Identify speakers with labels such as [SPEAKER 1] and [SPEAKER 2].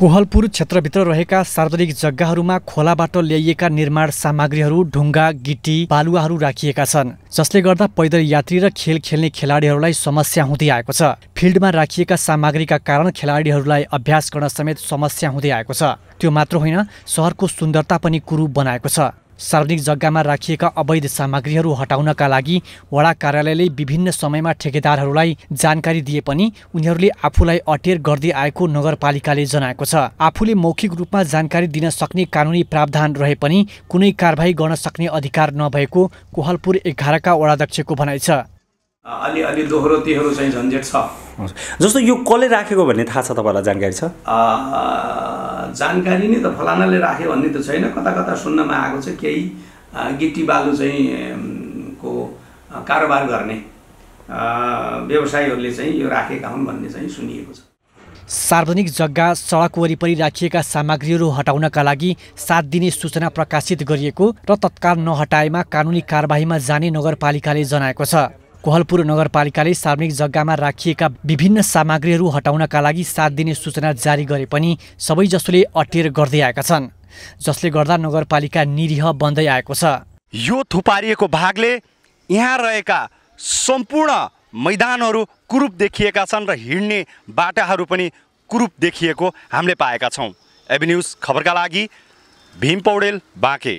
[SPEAKER 1] कोहलपुर क्षेत्रभित्र रहेका सार्वजनिक जग्गाहरूमा खोलाबाट ल्याइएका निर्माण सामग्रीहरू ढुङ्गा गिटी बालुवाहरू राखिएका छन् जसले गर्दा पैदल यात्री र खेल खेल्ने खेलाडीहरूलाई समस्या हुँदै आएको छ फिल्डमा राखिएका सामग्रीका कारण खेलाडीहरूलाई अभ्यास गर्न समेत समस्या हुँदै आएको छ त्यो मात्र होइन सहरको सुन्दरता पनि कुरूप बनाएको छ सार्वजनिक जग्गामा राखिएका अवैध सामग्रीहरू हटाउनका लागि वडा कार्यालयले विभिन्न समयमा ठेकेदारहरूलाई जानकारी दिए पनि उनीहरूले आफूलाई अटेर गर्दै आएको नगरपालिकाले जनाएको छ आफूले मौखिक रूपमा जानकारी दिन सक्ने कानुनी प्रावधान रहे पनि कुनै कारवाही गर्न सक्ने अधिकार नभएको कोहलपुर एघारका वडाध्यक्षको भनाइ छ
[SPEAKER 2] अलि
[SPEAKER 3] अलिअलि दोहोरो तीहरू चाहिँ झन्झेट छ
[SPEAKER 2] जस्तो यो कसले राखेको भन्ने थाहा छ तपाईँलाई जानकारी छ
[SPEAKER 3] जानकारी नै त फलानाले राख्यो भन्ने त छैन कता कता सुन्नमा आएको छ केही गिटी बालु चाहिँ को कारोबार गर्ने व्यवसायीहरूले चाहिँ यो राखेका हुन् भन्ने चाहिँ सुनिएको छ
[SPEAKER 1] सार्वजनिक जग्गा सडक वरिपरि राखिएका सामग्रीहरू हटाउनका लागि सात दिने सूचना प्रकाशित गरिएको र तत्काल नहटाएमा कानुनी कारवाहीमा जाने नगरपालिकाले जनाएको छ कोहलपुर नगरपालिकाले सार्वजनिक जग्गामा राखिएका विभिन्न सामग्रीहरू हटाउनका लागि साथ दिने सूचना जारी गरे पनि सबैजसोले अटेर गर्दै आएका छन् जसले गर्दा नगरपालिका निरीह बन्दै आएको छ
[SPEAKER 4] यो थुपारिएको भागले यहाँ रहेका सम्पूर्ण मैदानहरू कुरूप देखिएका छन् र हिँड्ने बाटाहरू पनि कुरूप देखिएको हामीले पाएका छौँ एभिन्युज खबरका लागि भीम पौडेल बाँके